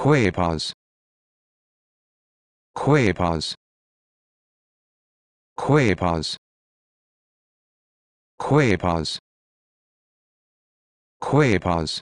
Quapas Quapas Quapas Quapas Quapas